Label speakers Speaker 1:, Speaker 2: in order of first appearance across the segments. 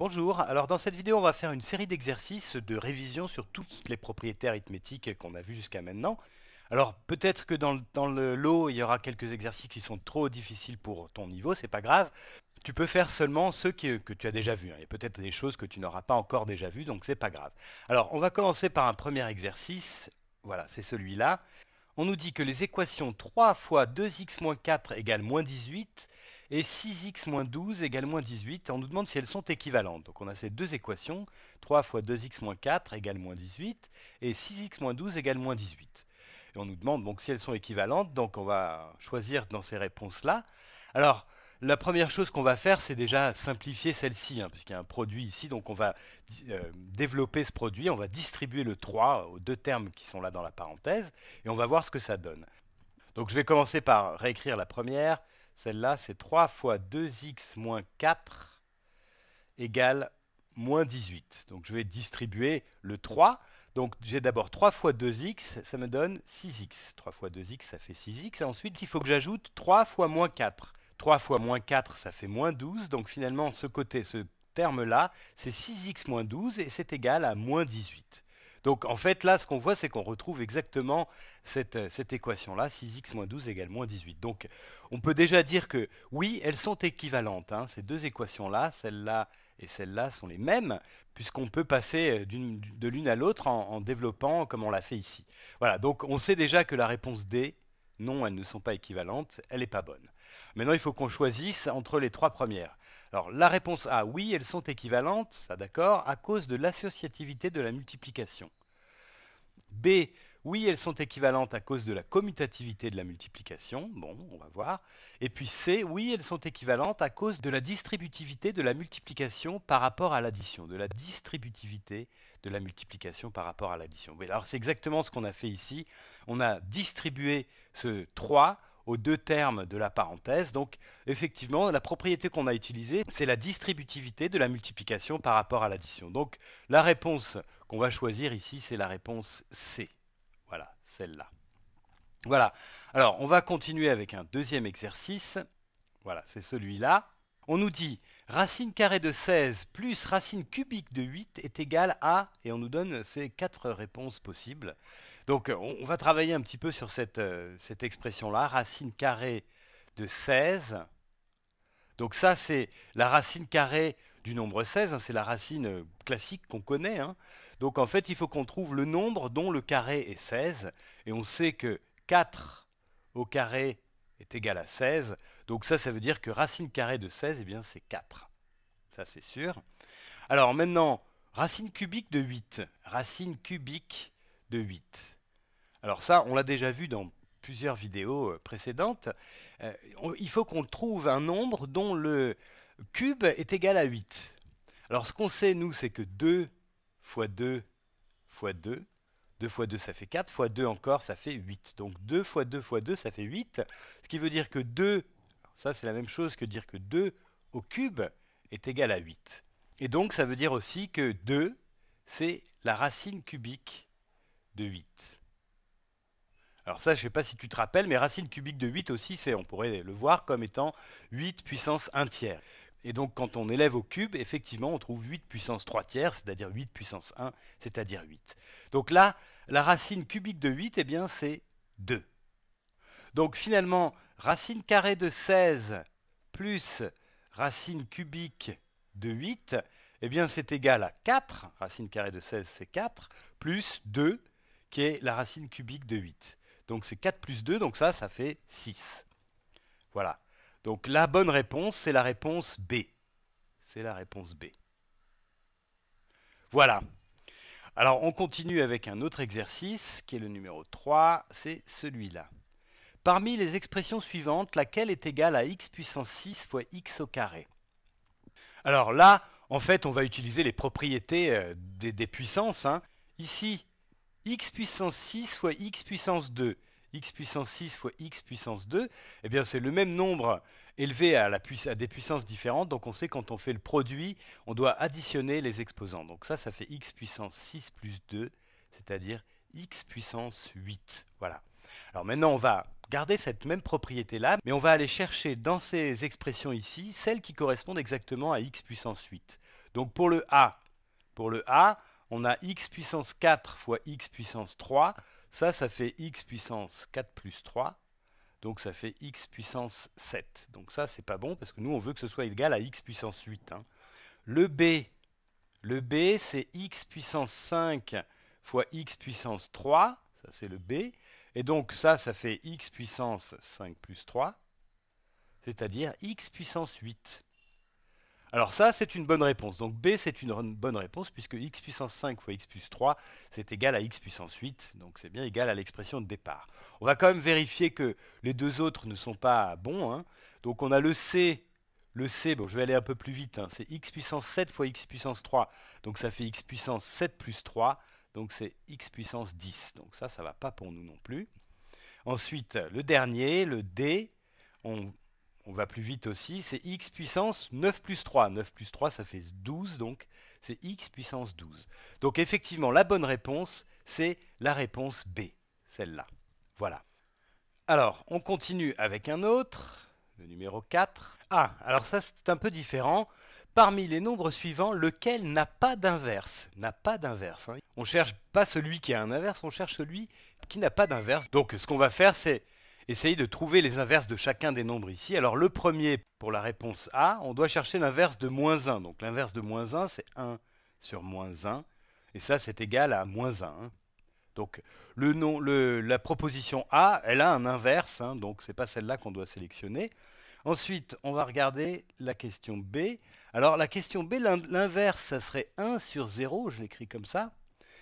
Speaker 1: Bonjour, alors dans cette vidéo on va faire une série d'exercices de révision sur toutes les propriétés arithmétiques qu'on a vues jusqu'à maintenant. Alors peut-être que dans, le lot il y aura quelques exercices qui sont trop difficiles pour ton niveau, c'est pas grave. Tu peux faire seulement ceux que, tu as déjà vus. Hein. Il y a peut-être des choses que tu n'auras pas encore déjà vues, donc c'est pas grave. Alors on va commencer par un premier exercice, voilà c'est celui-là. On nous dit que les équations 3 fois 2x-4 égale moins 18 et 6x-12 égale moins 18. On nous demande si elles sont équivalentes. Donc on a ces deux équations, 3 fois 2x-4 égale moins 18, et 6x-12 égale moins 18. Et on nous demande donc si elles sont équivalentes, donc on va choisir dans ces réponses-là. Alors, la première chose qu'on va faire, c'est déjà simplifier celle-ci, hein, puisqu'il y a un produit ici, donc on va euh, développer ce produit, on va distribuer le 3 aux deux termes qui sont là dans la parenthèse, et on va voir ce que ça donne. Donc je vais commencer par réécrire la première, celle-là, c'est 3 fois 2x moins 4 égale moins 18. Donc je vais distribuer le 3. Donc j'ai d'abord 3 fois 2x, ça me donne 6x. 3 fois 2x, ça fait 6x. ensuite, il faut que j'ajoute 3 fois moins 4. 3 fois moins 4, ça fait moins 12. Donc finalement, ce côté, ce terme-là, c'est 6x moins 12 et c'est égal à moins 18. Donc en fait, là, ce qu'on voit, c'est qu'on retrouve exactement cette, euh, équation-là, 6x moins 12 égale moins 18. Donc on peut déjà dire que oui, elles sont équivalentes. Hein. ces deux équations-là, celle-là et celle-là sont les mêmes, puisqu'on peut passer euh, de l'une à l'autre en, en développant comme on l'a fait ici. Voilà, donc on sait déjà que la réponse D, non, elles ne sont pas équivalentes, elle n'est pas bonne. Maintenant, il faut qu'on choisisse entre les trois premières. Alors la réponse A, oui, elles sont équivalentes, ça d'accord, à cause de l'associativité de la multiplication. B, oui, elles sont équivalentes à cause de la commutativité de la multiplication. Bon, on va voir. Et puis C, oui, elles sont équivalentes à cause de la distributivité de la multiplication par rapport à l'addition. De la distributivité de la multiplication par rapport à l'addition. alors c'est exactement ce qu'on a fait ici. On a distribué ce 3 aux deux termes de la parenthèse. Donc effectivement, la propriété qu'on a utilisée, c'est la distributivité de la multiplication par rapport à l'addition. Donc la réponse qu'on va choisir ici, c'est la réponse C. Voilà, celle-là. Voilà. Alors, on va continuer avec un deuxième exercice. Voilà, c'est celui-là. On nous dit racine carrée de 16 plus racine cubique de 8 est égale à, et on nous donne ces quatre réponses possibles. Donc euh, on, va travailler un petit peu sur cette, euh, expression-là, racine carrée de 16. Donc ça, c'est la racine carrée du nombre 16, hein, c'est la racine euh, classique qu'on connaît. Hein. Donc en fait, il faut qu'on trouve le nombre dont le carré est 16, et on sait que 4 au carré est égal à 16. Donc ça, ça veut dire que racine carrée de 16, eh bien c'est 4. Ça, c'est sûr. Alors maintenant, racine cubique de 8. Racine cubique de 8. Alors ça, on l'a déjà vu dans plusieurs vidéos euh, précédentes. Euh, il faut qu'on trouve un nombre dont le cube est égal à 8. Alors ce qu'on sait, nous, c'est que 2 fois 2 fois 2, 2 fois 2 ça fait 4, fois 2 encore ça fait 8. Donc 2 fois 2 fois 2 ça fait 8, ce qui veut dire que 2, ça c'est la même chose que dire que 2 au cube est égal à 8. Et donc ça veut dire aussi que 2 c'est la racine cubique de 8. Alors ça, je ne sais pas si tu te rappelles, mais racine cubique de 8 aussi, c'est, on pourrait le voir comme étant 8 puissance 1 tiers. Et donc quand on élève au cube, effectivement, on trouve 8 puissance 3 tiers, c'est-à-dire 8 puissance 1, c'est-à-dire 8. Donc là, la racine cubique de 8, eh bien, c'est 2. Donc finalement, racine carrée de 16 plus racine cubique de 8, eh bien c'est égal à 4, racine carrée de 16 c'est 4, plus 2 qui est la racine cubique de 8. Donc c'est 4 plus 2, donc ça, ça fait 6. Voilà. Donc la bonne réponse, c'est la réponse B. C'est la réponse B. Voilà. Alors on continue avec un autre exercice, qui est le numéro 3, c'est celui-là. Parmi les expressions suivantes, laquelle est égale à x puissance 6 fois x au carré Alors là, en fait, on va utiliser les propriétés euh, des, puissances. Hein. Ici, x puissance 6 fois x puissance 2 x puissance 6 fois x puissance 2, eh bien c'est le même nombre élevé à, à, des puissances différentes. Donc on sait quand on fait le produit, on doit additionner les exposants. Donc ça, ça fait x puissance 6 plus 2, c'est-à-dire x puissance 8. Voilà. Alors maintenant, on va garder cette même propriété-là, mais on va aller chercher dans ces expressions ici, celles qui correspondent exactement à x puissance 8. Donc pour le a, pour le a, on a x puissance 4 fois x puissance 3. Ça, ça fait x puissance 4 plus 3. Donc ça fait x puissance 7. Donc ça, c'est pas bon parce que nous, on veut que ce soit égal à x puissance 8. Hein. Le b, le b, c'est x puissance 5 fois x puissance 3. Ça, c'est le b. Et donc ça, ça fait x puissance 5 plus 3, c'est-à-dire x puissance 8. Alors ça, c'est une bonne réponse. Donc B, c'est une bonne réponse puisque x puissance 5 fois x plus 3, c'est égal à x puissance 8. Donc c'est bien égal à l'expression de départ. On va quand même vérifier que les deux autres ne sont pas bons. Hein. Donc on a le C. Le C, bon, je vais aller un peu plus vite. Hein. C'est x puissance 7 fois x puissance 3. Donc ça fait x puissance 7 plus 3. Donc c'est x puissance 10. Donc ça, ça ne va pas pour nous non plus. Ensuite, le dernier, le D, on on va plus vite aussi, c'est x puissance 9 plus 3. 9 plus 3, ça fait 12, donc c'est x puissance 12. Donc effectivement, la bonne réponse, c'est la réponse B, celle-là. Voilà. Alors, on continue avec un autre, le numéro 4. Ah, alors ça c'est un peu différent. Parmi les nombres suivants, lequel n'a pas d'inverse N'a pas d'inverse. Hein. On cherche pas celui qui a un inverse, on cherche celui qui n'a pas d'inverse. Donc ce qu'on va faire, c'est Essayez de trouver les inverses de chacun des nombres ici. Alors le premier, pour la réponse A, on doit chercher l'inverse de moins 1. Donc l'inverse de moins 1, c'est 1 sur moins 1. Et ça, c'est égal à moins 1. Hein. Donc la proposition A, elle a un inverse, hein. donc ce n'est pas celle-là qu'on doit sélectionner. Ensuite, on va regarder la question B. Alors la question B, l'inverse, ça serait 1 sur 0, je l'écris comme ça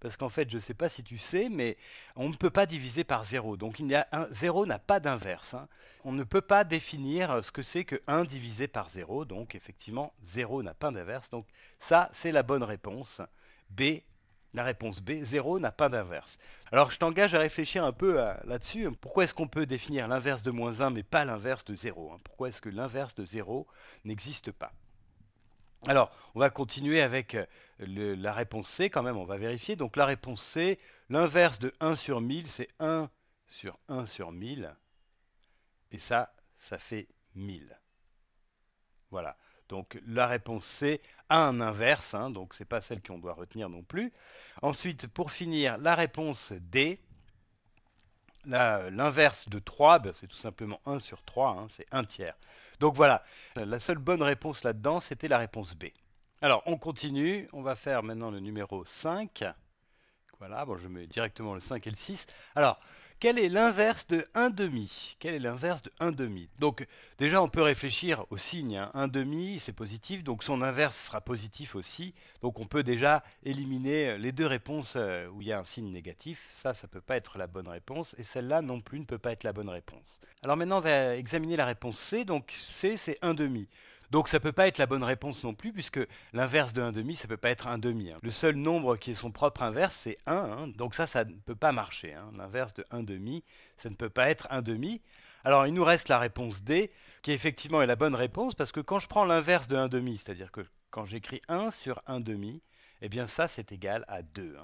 Speaker 1: parce qu'en fait, je ne sais pas si tu sais, mais on ne peut pas diviser par 0. Donc il a n'a pas d'inverse. Hein. On ne peut pas définir euh, ce que c'est que 1 divisé par 0. Donc effectivement, 0 n'a pas d'inverse. Donc ça, c'est la bonne réponse. B, la réponse B, 0 n'a pas d'inverse. Alors je t'engage à réfléchir un peu euh, là-dessus. Pourquoi est-ce qu'on peut définir l'inverse de moins 1 mais pas l'inverse de 0 hein? Pourquoi est-ce que l'inverse de 0 n'existe pas alors, on va continuer avec euh, la réponse C quand même, on va vérifier. Donc la réponse C, l'inverse de 1 sur 1000, c'est 1 sur 1 sur 1000. Et ça, ça fait 1000. Voilà. Donc la réponse C a un inverse, hein, donc ce n'est pas celle qu'on doit retenir non plus. Ensuite, pour finir, la réponse D, l'inverse de 3, ben, c'est tout simplement 1 sur 3, hein, c'est 1 tiers. Donc voilà, la seule bonne réponse là-dedans, c'était la réponse B. Alors, on continue. On va faire maintenant le numéro 5. Voilà, bon, je mets directement le 5 et le 6. Alors, quel est l'inverse de 1,5 Quel est l'inverse de 1,5 Donc déjà on peut réfléchir au signe. 1 hein. 1,5 c'est positif, donc son inverse sera positif aussi. Donc on peut déjà éliminer euh, les deux réponses euh, où il y a un signe négatif. Ça, ça ne peut pas être la bonne réponse. Et celle-là non plus ne peut pas être la bonne réponse. Alors maintenant on va examiner la réponse C. Donc C c'est 1,5. Donc ça ne peut pas être la bonne réponse non plus, puisque l'inverse de 1,5, ça ne peut pas être 1,5. Hein. Le seul nombre qui est son propre inverse, c'est 1. Hein. Donc ça, ça ne peut pas marcher. Hein. L'inverse de 1,5, ça ne peut pas être 1,5. Alors il nous reste la réponse D, qui effectivement est la bonne réponse, parce que quand je prends l'inverse de 1,5, c'est-à-dire que quand j'écris 1 sur 1,5, eh bien ça c'est égal à 2.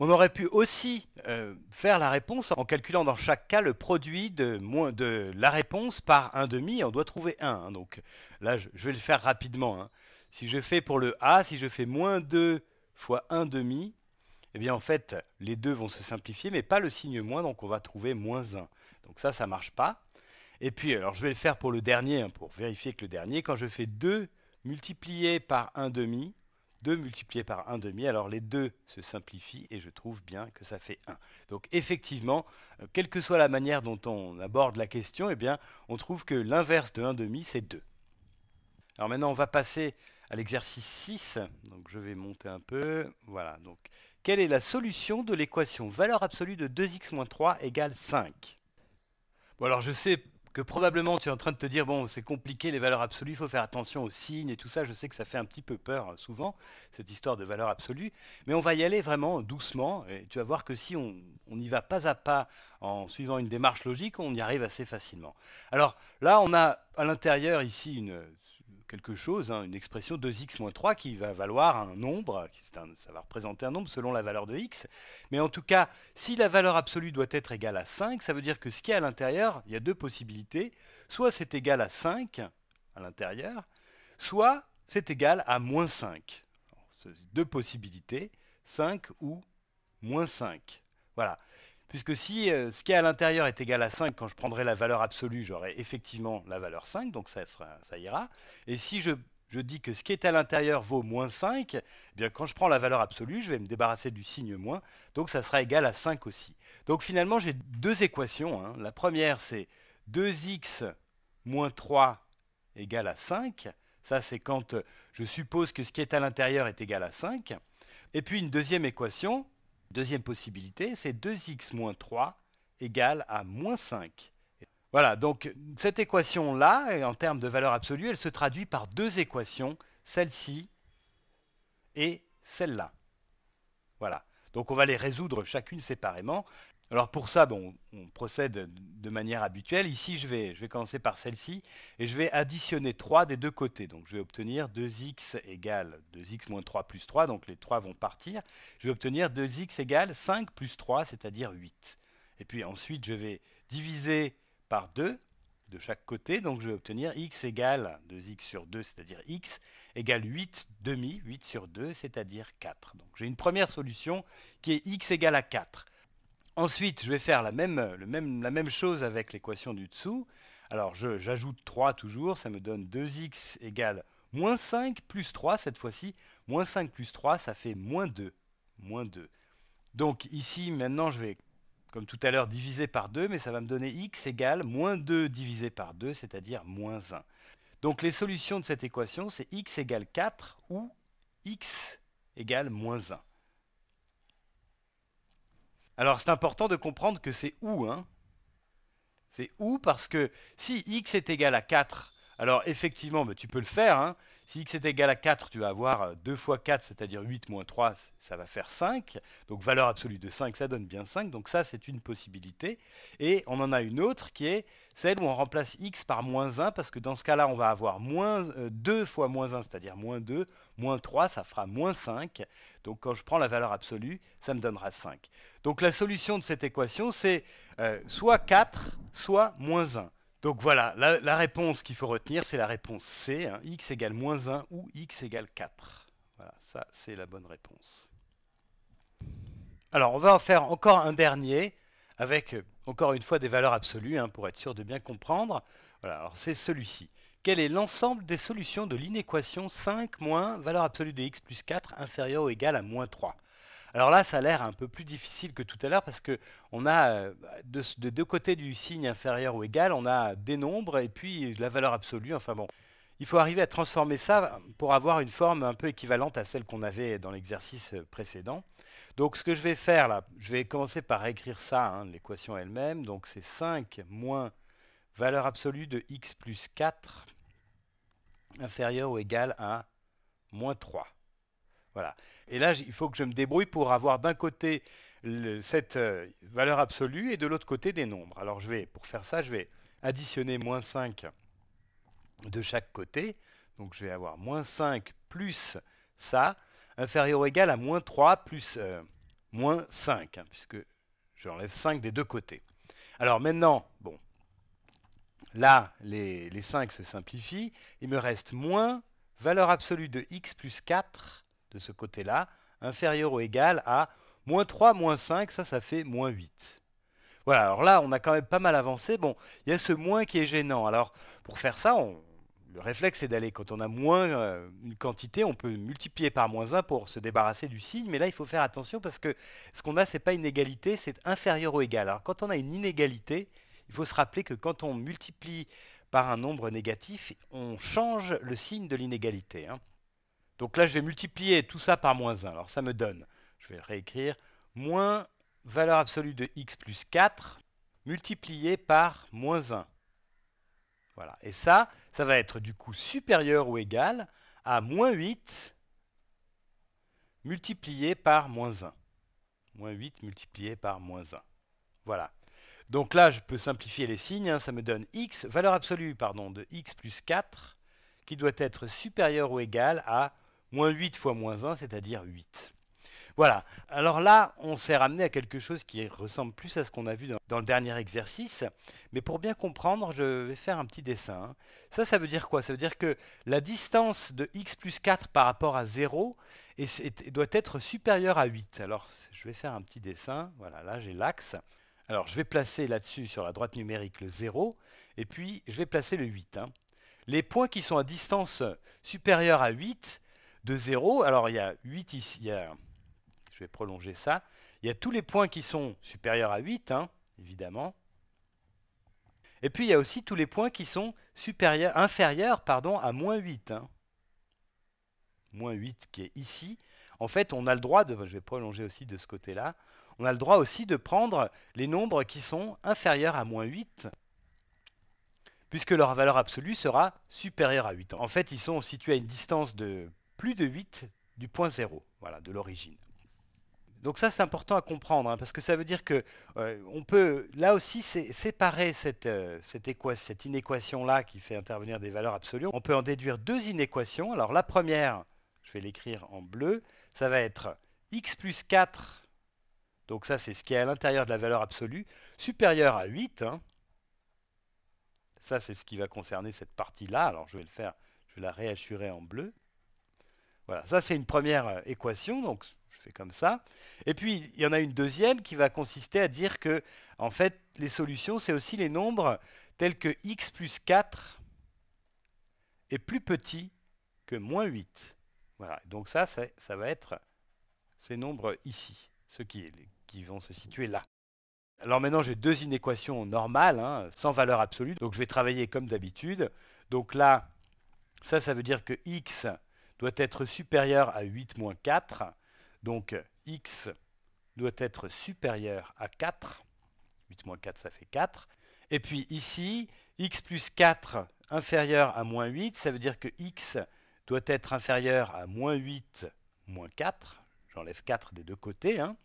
Speaker 1: On aurait pu aussi euh, faire la réponse en calculant dans chaque cas le produit de, moins de la réponse par 1,5. On doit trouver 1. Hein. donc là, je, vais le faire rapidement. Hein. Si je fais pour le A, si je fais moins 2 fois 1,5, eh bien en fait, les deux vont se simplifier, mais pas le signe moins, donc on va trouver moins 1. Donc ça, ça ne marche pas. Et puis, alors je vais le faire pour le dernier, hein, pour vérifier que le dernier, quand je fais 2 multiplié par 1,5, 2 multiplié par 1 demi. Alors les deux se simplifient et je trouve bien que ça fait 1. Donc effectivement, euh, quelle que soit la manière dont on aborde la question, eh bien, on trouve que l'inverse de 1 c'est 2. Alors maintenant, on va passer à l'exercice 6. Donc je vais monter un peu. Voilà. Donc quelle est la solution de l'équation valeur absolue de 2x-3 égale 5 Bon alors je sais que probablement tu es en train de te dire, bon, c'est compliqué les valeurs absolues, il faut faire attention aux signes et tout ça, je sais que ça fait un petit peu peur hein, souvent, cette histoire de valeurs absolues, mais on va y aller vraiment doucement, et tu vas voir que si on, on y va pas à pas en suivant une démarche logique, on y arrive assez facilement. Alors là, on a à l'intérieur ici une quelque chose, hein, une expression 2x-3 qui va valoir un nombre, ça va représenter un nombre selon la valeur de x. Mais en tout cas, si la valeur absolue doit être égale à 5, ça veut dire que ce qui est à l'intérieur, il y a deux possibilités. Soit c'est égal à 5 à l'intérieur, soit c'est égal à moins 5. deux possibilités, 5 ou moins 5. Voilà. Puisque si euh, ce qui est à l'intérieur est égal à 5, quand je prendrai la valeur absolue, j'aurai effectivement la valeur 5, donc ça, ira. Et si je, dis que ce qui est à l'intérieur vaut moins 5, eh bien quand je prends la valeur absolue, je vais me débarrasser du signe moins, donc ça sera égal à 5 aussi. Donc finalement, j'ai deux équations. Hein. La première, c'est 2x moins 3 égale à 5. Ça, c'est quand euh, je suppose que ce qui est à l'intérieur est égal à 5. Et puis une deuxième équation, Deuxième possibilité, c'est 2x moins 3 égale à moins 5. Voilà, donc cette équation-là, en termes de valeur absolue, elle se traduit par deux équations, celle-ci et celle-là. Voilà, donc on va les résoudre chacune séparément. Alors pour ça, on procède de manière habituelle. Ici, je vais, je vais commencer par celle-ci et je vais additionner 3 des deux côtés. Donc je vais obtenir 2x égale 2x moins 3 plus 3, donc les 3 vont partir. Je vais obtenir 2x égale 5 plus 3, c'est-à-dire 8. Et puis ensuite, je vais diviser par 2 de chaque côté, donc je vais obtenir x égale 2x sur 2, c'est-à-dire x, égale 8 demi, 8 sur 2, c'est-à-dire 4. Donc j'ai une première solution qui est x égale à 4. Ensuite, je vais faire la même, chose avec l'équation du dessous. Alors, j'ajoute 3 toujours, ça me donne 2x égale moins 5 plus 3. Cette fois-ci, moins 5 plus 3, ça fait 2. Moins 2. Donc ici, maintenant, je vais, comme tout à l'heure, diviser par 2, mais ça va me donner x égale moins 2 divisé par 2, c'est-à-dire moins 1. Donc les solutions de cette équation, c'est x égale 4 ou x égale moins 1. Alors c'est important de comprendre que c'est où. Hein. C'est où parce que si x est égal à 4, alors effectivement, tu peux le faire. Hein. Si x est égal à 4, tu vas avoir 2 euh, fois 4, c'est-à-dire 8 moins 3, ça va faire 5. Donc valeur absolue de 5, ça donne bien 5. Donc ça, c'est une possibilité. Et on en a une autre qui est celle où on remplace x par moins 1, parce que dans ce cas-là, on va avoir 2 euh, fois moins 1, c'est-à-dire moins 2, moins 3, ça fera moins 5. Donc quand je prends la valeur absolue, ça me donnera 5. Donc la solution de cette équation, c'est euh, soit 4, soit moins 1. Donc voilà, la, réponse qu'il faut retenir, c'est la réponse C, hein, x égale moins 1 ou x égale 4. Voilà, ça c'est la bonne réponse. Alors on va en faire encore un dernier, avec euh, encore une fois des valeurs absolues, hein, pour être sûr de bien comprendre. Voilà, alors c'est celui-ci. Quel est l'ensemble des solutions de l'inéquation 5 moins valeur absolue de x plus 4 inférieure ou égale à moins 3 alors là, ça a l'air un peu plus difficile que tout à l'heure parce que on a euh, de, deux côtés du signe inférieur ou égal, on a des nombres et puis la valeur absolue. Enfin bon, il faut arriver à transformer ça pour avoir une forme un peu équivalente à celle qu'on avait dans l'exercice précédent. Donc ce que je vais faire là, je vais commencer par écrire ça, hein, l'équation elle-même. Donc c'est 5 moins valeur absolue de x plus 4 inférieur ou égal à moins 3. Et là, il faut que je me débrouille pour avoir d'un côté cette euh, valeur absolue et de l'autre côté des nombres. Alors je vais, pour faire ça, je vais additionner moins 5 de chaque côté. Donc je vais avoir moins 5 plus ça, inférieur ou égal à moins 3 plus euh, moins 5, hein, puisque j'enlève 5 des deux côtés. Alors maintenant, bon, là, les, les 5 se simplifient. Il me reste moins valeur absolue de x plus 4 de ce côté-là, inférieur ou égal à moins 3, moins 5, ça, ça fait moins 8. Voilà, alors là, on a quand même pas mal avancé. Bon, il y a ce moins qui est gênant. Alors, pour faire ça, le réflexe, c'est d'aller, quand on a moins euh, une quantité, on peut multiplier par moins 1 pour se débarrasser du signe. Mais là, il faut faire attention parce que ce qu'on a, ce n'est pas une égalité, c'est inférieur ou égal. Alors, quand on a une inégalité, il faut se rappeler que quand on multiplie par un nombre négatif, on change le signe de l'inégalité. Hein. Donc là, je vais multiplier tout ça par moins 1. Alors ça me donne, je vais le réécrire, moins valeur absolue de x plus 4 multiplié par moins 1. Voilà. Et ça, ça va être du coup supérieur ou égal à moins 8 multiplié par moins 1. Moins 8 multiplié par moins 1. Voilà. Donc là, je peux simplifier les signes. Hein. ça me donne x, valeur absolue pardon, de x plus 4 qui doit être supérieur ou égal à Moins 8 fois moins 1, c'est-à-dire 8. Voilà. Alors là, on s'est ramené à quelque chose qui ressemble plus à ce qu'on a vu dans, le dernier exercice. Mais pour bien comprendre, je vais faire un petit dessin. Hein. Ça, ça veut dire quoi Ça veut dire que la distance de x plus 4 par rapport à 0 doit être supérieure à 8. Alors, je vais faire un petit dessin. Voilà, là, j'ai l'axe. Alors, je vais placer là-dessus, sur la droite numérique, le 0. Et puis, je vais placer le 8. Hein. Les points qui sont à distance supérieure à 8, de 0. Alors il y a 8 ici, je vais prolonger ça. Il y a tous les points qui sont supérieurs à 8, hein, évidemment. Et puis il y a aussi tous les points qui sont supérieurs, inférieurs pardon, à moins 8. Hein. Moins 8 qui est ici. En fait, on a le droit de, je vais prolonger aussi de ce côté-là, on a le droit aussi de prendre les nombres qui sont inférieurs à moins 8 puisque leur valeur absolue sera supérieure à 8. En fait, ils sont situés à une distance de plus de 8 du point 0, voilà, de l'origine. Donc ça c'est important à comprendre, hein, parce que ça veut dire que euh, on peut là aussi séparer euh, cette, inéquation-là qui fait intervenir des valeurs absolues. On peut en déduire deux inéquations. Alors la première, je vais l'écrire en bleu, ça va être x plus 4, donc ça c'est ce qui est à l'intérieur de la valeur absolue, supérieur à 8. Hein. Ça c'est ce qui va concerner cette partie-là, alors je vais le faire, je vais la réassurer en bleu. Voilà, ça c'est une première euh, équation, donc je fais comme ça. Et puis il y en a une deuxième qui va consister à dire que en fait les solutions c'est aussi les nombres tels que x plus 4 est plus petit que moins 8. Voilà, donc ça, ça, va être ces nombres ici, ceux qui, qui vont se situer là. Alors maintenant, j'ai deux inéquations normales, hein, sans valeur absolue. Donc je vais travailler comme d'habitude. Donc là, ça, ça veut dire que x doit être supérieur à 8 moins 4. Donc x doit être supérieur à 4. 8 moins 4, ça fait 4. Et puis ici, x plus 4 inférieur à moins 8, ça veut dire que x doit être inférieur à moins 8 moins 4. J'enlève 4 des deux côtés. Hein.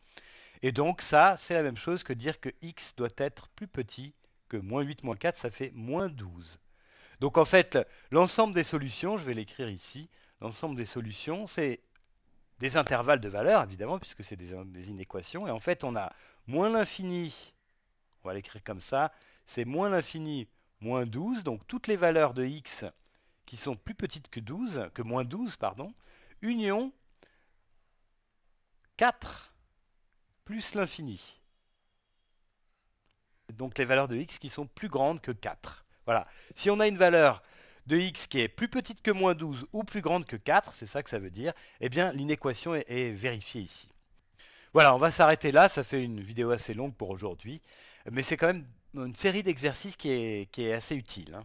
Speaker 1: Et donc ça, c'est la même chose que dire que x doit être plus petit que moins 8 moins 4, ça fait moins 12. Donc en fait, l'ensemble des solutions, je vais l'écrire ici, l'ensemble des solutions, c'est des intervalles de valeurs, évidemment, puisque c'est des, inéquations. Et en fait, on a moins l'infini, on va l'écrire comme ça, c'est moins l'infini, moins 12, donc toutes les valeurs de x qui sont plus petites que 12, que moins 12, pardon, union 4 plus l'infini. Donc les valeurs de x qui sont plus grandes que 4. Voilà. Si on a une valeur de x qui est plus petite que moins 12 ou plus grande que 4, c'est ça que ça veut dire, eh bien l'inéquation est, vérifiée ici. Voilà, on va s'arrêter là, ça fait une vidéo assez longue pour aujourd'hui, mais c'est quand même une série d'exercices qui est, assez utile. Hein.